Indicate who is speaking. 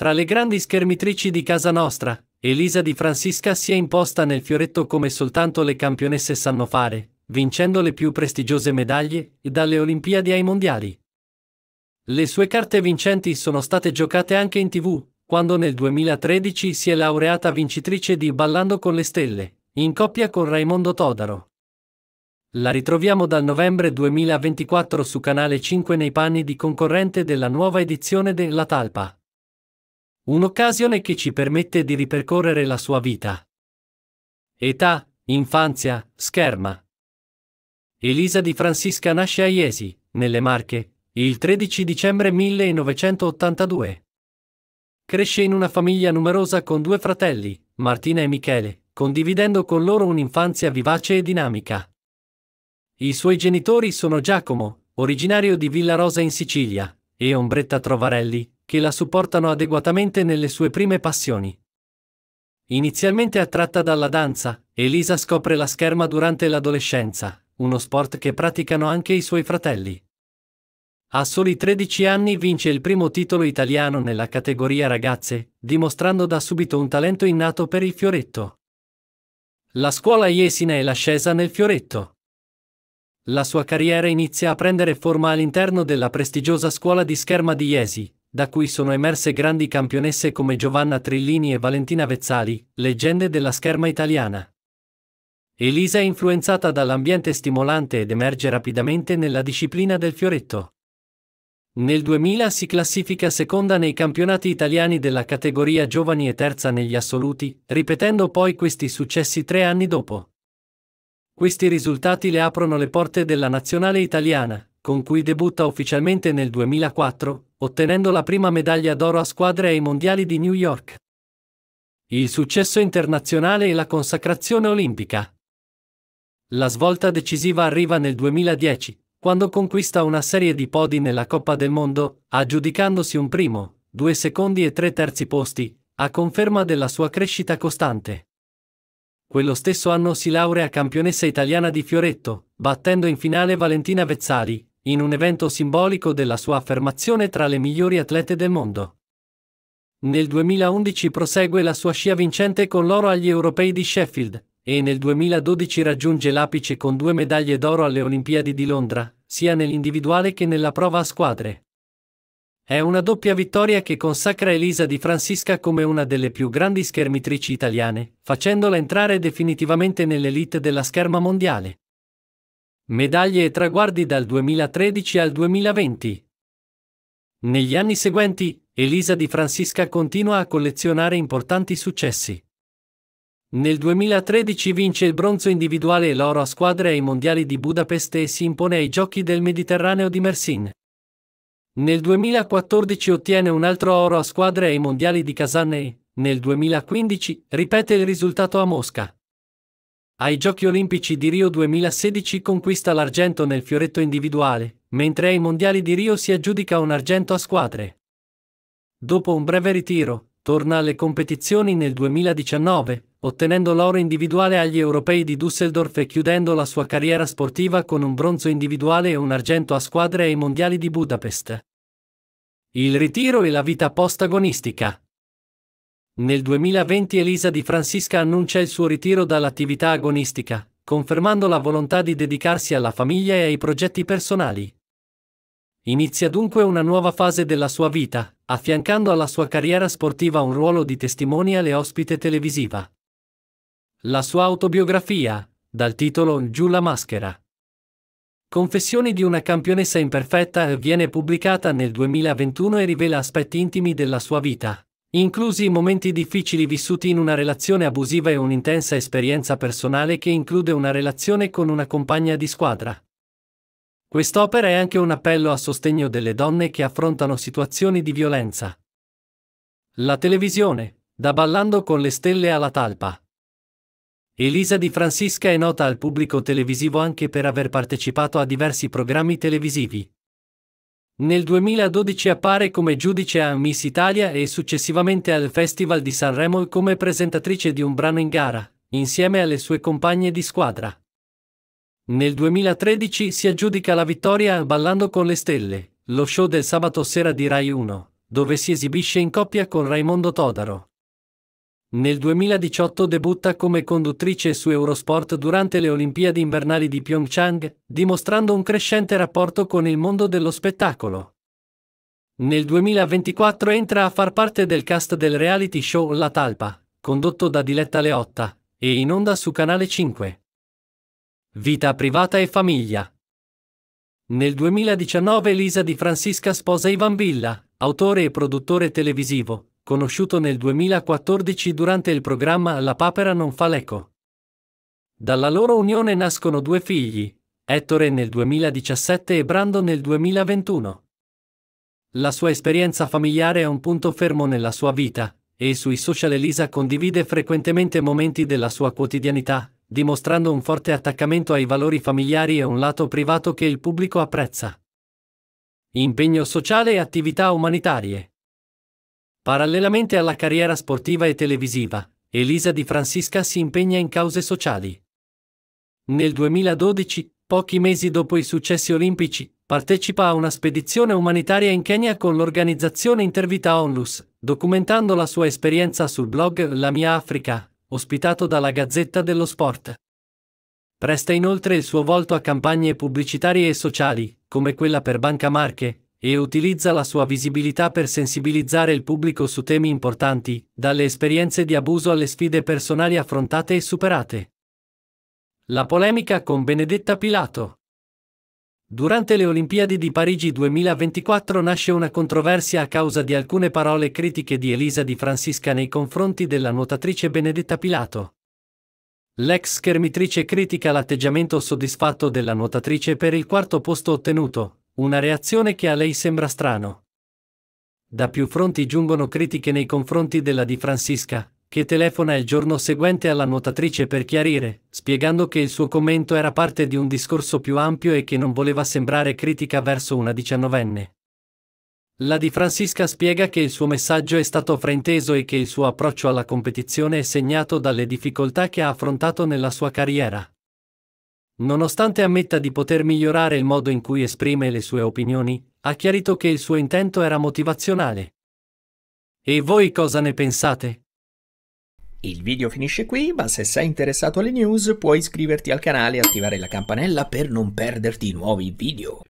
Speaker 1: Tra le grandi schermitrici di casa nostra, Elisa Di Francisca si è imposta nel fioretto come soltanto le campionesse sanno fare, vincendo le più prestigiose medaglie, dalle Olimpiadi ai Mondiali. Le sue carte vincenti sono state giocate anche in tv, quando nel 2013 si è laureata vincitrice di Ballando con le Stelle, in coppia con Raimondo Todaro. La ritroviamo dal novembre 2024 su Canale 5 nei panni di concorrente della nuova edizione della Talpa. Un'occasione che ci permette di ripercorrere la sua vita. Età, infanzia, scherma. Elisa di Francisca nasce a Iesi, nelle Marche, il 13 dicembre 1982. Cresce in una famiglia numerosa con due fratelli, Martina e Michele, condividendo con loro un'infanzia vivace e dinamica. I suoi genitori sono Giacomo, originario di Villa Rosa in Sicilia, e Ombretta Trovarelli, che la supportano adeguatamente nelle sue prime passioni. Inizialmente attratta dalla danza, Elisa scopre la scherma durante l'adolescenza, uno sport che praticano anche i suoi fratelli. A soli 13 anni vince il primo titolo italiano nella categoria ragazze, dimostrando da subito un talento innato per il fioretto. La scuola Jesina è l'ascesa nel fioretto. La sua carriera inizia a prendere forma all'interno della prestigiosa scuola di scherma di Jesi, da cui sono emerse grandi campionesse come Giovanna Trillini e Valentina Vezzali, leggende della scherma italiana. Elisa è influenzata dall'ambiente stimolante ed emerge rapidamente nella disciplina del fioretto. Nel 2000 si classifica seconda nei campionati italiani della categoria giovani e terza negli assoluti, ripetendo poi questi successi tre anni dopo. Questi risultati le aprono le porte della nazionale italiana, con cui debutta ufficialmente nel 2004, ottenendo la prima medaglia d'oro a squadre ai Mondiali di New York. Il successo internazionale e la consacrazione olimpica. La svolta decisiva arriva nel 2010, quando conquista una serie di podi nella Coppa del Mondo, aggiudicandosi un primo, due secondi e tre terzi posti, a conferma della sua crescita costante. Quello stesso anno si laurea campionessa italiana di Fioretto, battendo in finale Valentina Vezzali, in un evento simbolico della sua affermazione tra le migliori atlete del mondo. Nel 2011 prosegue la sua scia vincente con l'oro agli europei di Sheffield e nel 2012 raggiunge l'apice con due medaglie d'oro alle Olimpiadi di Londra, sia nell'individuale che nella prova a squadre. È una doppia vittoria che consacra Elisa Di Francisca come una delle più grandi schermitrici italiane, facendola entrare definitivamente nell'elite della scherma mondiale. Medaglie e traguardi dal 2013 al 2020. Negli anni seguenti, Elisa Di Francisca continua a collezionare importanti successi. Nel 2013 vince il bronzo individuale e l'oro a squadre ai Mondiali di Budapest e si impone ai Giochi del Mediterraneo di Mersin. Nel 2014 ottiene un altro oro a squadre ai Mondiali di Kazan e, nel 2015, ripete il risultato a Mosca. Ai Giochi Olimpici di Rio 2016 conquista l'argento nel fioretto individuale, mentre ai Mondiali di Rio si aggiudica un argento a squadre. Dopo un breve ritiro, torna alle competizioni nel 2019, ottenendo l'oro individuale agli europei di Düsseldorf e chiudendo la sua carriera sportiva con un bronzo individuale e un argento a squadre ai Mondiali di Budapest. Il ritiro e la vita post-agonistica. Nel 2020 Elisa Di Francisca annuncia il suo ritiro dall'attività agonistica, confermando la volontà di dedicarsi alla famiglia e ai progetti personali. Inizia dunque una nuova fase della sua vita, affiancando alla sua carriera sportiva un ruolo di testimonial e ospite televisiva. La sua autobiografia, dal titolo Giù la maschera. Confessioni di una campionessa imperfetta viene pubblicata nel 2021 e rivela aspetti intimi della sua vita, inclusi i momenti difficili vissuti in una relazione abusiva e un'intensa esperienza personale che include una relazione con una compagna di squadra. Quest'opera è anche un appello a sostegno delle donne che affrontano situazioni di violenza. La televisione, da Ballando con le stelle alla talpa. Elisa Di Francisca è nota al pubblico televisivo anche per aver partecipato a diversi programmi televisivi. Nel 2012 appare come giudice a Miss Italia e successivamente al Festival di Sanremo come presentatrice di un brano in gara, insieme alle sue compagne di squadra. Nel 2013 si aggiudica la vittoria Ballando con le Stelle, lo show del sabato sera di Rai 1, dove si esibisce in coppia con Raimondo Todaro. Nel 2018 debutta come conduttrice su Eurosport durante le Olimpiadi invernali di Pyeongchang, dimostrando un crescente rapporto con il mondo dello spettacolo. Nel 2024 entra a far parte del cast del reality show La Talpa, condotto da Diletta Leotta, e in onda su Canale 5. Vita privata e famiglia. Nel 2019 Lisa Di Francisca sposa Ivan Villa, autore e produttore televisivo, conosciuto nel 2014 durante il programma La papera non fa l'eco. Dalla loro unione nascono due figli, Ettore nel 2017 e Brando nel 2021. La sua esperienza familiare è un punto fermo nella sua vita, e sui social Elisa condivide frequentemente momenti della sua quotidianità, dimostrando un forte attaccamento ai valori familiari e un lato privato che il pubblico apprezza. Impegno sociale e attività umanitarie. Parallelamente alla carriera sportiva e televisiva, Elisa Di Francisca si impegna in cause sociali. Nel 2012, pochi mesi dopo i successi olimpici, partecipa a una spedizione umanitaria in Kenya con l'organizzazione Intervita Onlus, documentando la sua esperienza sul blog La mia Africa, ospitato dalla Gazzetta dello Sport. Presta inoltre il suo volto a campagne pubblicitarie e sociali, come quella per Banca Marche, e utilizza la sua visibilità per sensibilizzare il pubblico su temi importanti, dalle esperienze di abuso alle sfide personali affrontate e superate. La polemica con Benedetta Pilato. Durante le Olimpiadi di Parigi 2024 nasce una controversia a causa di alcune parole critiche di Elisa di Francisca nei confronti della nuotatrice Benedetta Pilato. L'ex schermitrice critica l'atteggiamento soddisfatto della nuotatrice per il quarto posto ottenuto, una reazione che a lei sembra strano. Da più fronti giungono critiche nei confronti della Di Francisca, che telefona il giorno seguente alla nuotatrice per chiarire, spiegando che il suo commento era parte di un discorso più ampio e che non voleva sembrare critica verso una diciannovenne. La di Francisca spiega che il suo messaggio è stato frainteso e che il suo approccio alla competizione è segnato dalle difficoltà che ha affrontato nella sua carriera. Nonostante ammetta di poter migliorare il modo in cui esprime le sue opinioni, ha chiarito che il suo intento era motivazionale. E voi cosa ne pensate? Il video finisce qui, ma se sei interessato alle news puoi iscriverti al canale e attivare la campanella per non perderti nuovi video.